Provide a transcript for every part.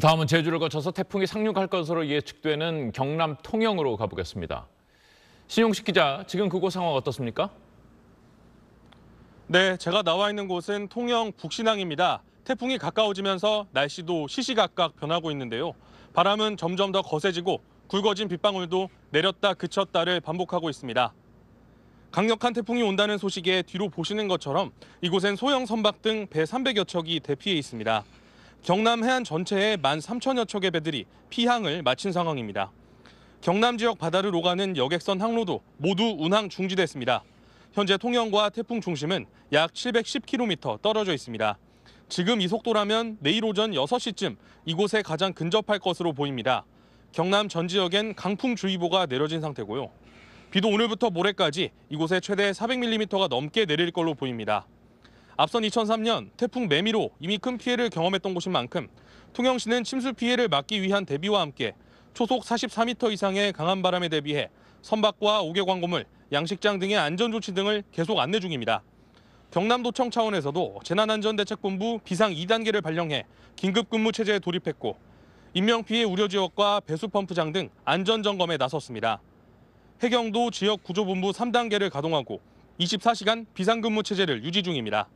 다음은 제주를 거쳐서 태풍이 상륙할 것으로 예측되는 경남 통영으로 가보겠습니다. 신용식 기자, 지금 그곳 상황 어떻습니까? 네, 제가 나와 있는 곳은 통영 북신항입니다. 태풍이 가까워지면서 날씨도 시시각각 변하고 있는데요. 바람은 점점 더 거세지고 굵어진 빗방울도 내렸다 그쳤다를 반복하고 있습니다. 강력한 태풍이 온다는 소식에 뒤로 보시는 것처럼 이곳엔 소형 선박 등 배 300여 척이 대피해 있습니다. 경남 해안 전체에 13,000여 척의 배들이 피항을 마친 상황입니다. 경남 지역 바다를 오가는 여객선 항로도 모두 운항 중지됐습니다. 현재 통영과 태풍 중심은 약 710km 떨어져 있습니다. 지금 이 속도라면 내일 오전 6시쯤 이곳에 가장 근접할 것으로 보입니다. 경남 전 지역엔 강풍주의보가 내려진 상태고요. 비도 오늘부터 모레까지 이곳에 최대 400mm가 넘게 내릴 걸로 보입니다. 앞선 2003년 태풍 매미로 이미 큰 피해를 경험했던 곳인 만큼 통영시는 침수 피해를 막기 위한 대비와 함께 초속 44m 이상의 강한 바람에 대비해 선박과 오외광고물 양식장 등의 안전조치 등을 계속 안내 중입니다. 경남도청 차원에서도 재난안전대책본부 비상 2단계를 발령해 긴급근무체제에 돌입했고 인명피해 우려지역과 배수펌프장 등 안전점검에 나섰습니다. 해경도 지역구조본부 3단계를 가동하고 24시간 비상근무체제를 유지 중입니다.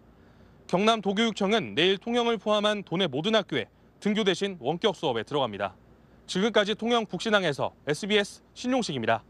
경남 도교육청은 내일 통영을 포함한 도내 모든 학교에 등교 대신 원격 수업에 들어갑니다. 지금까지 통영 북신항에서 SBS 신용식입니다.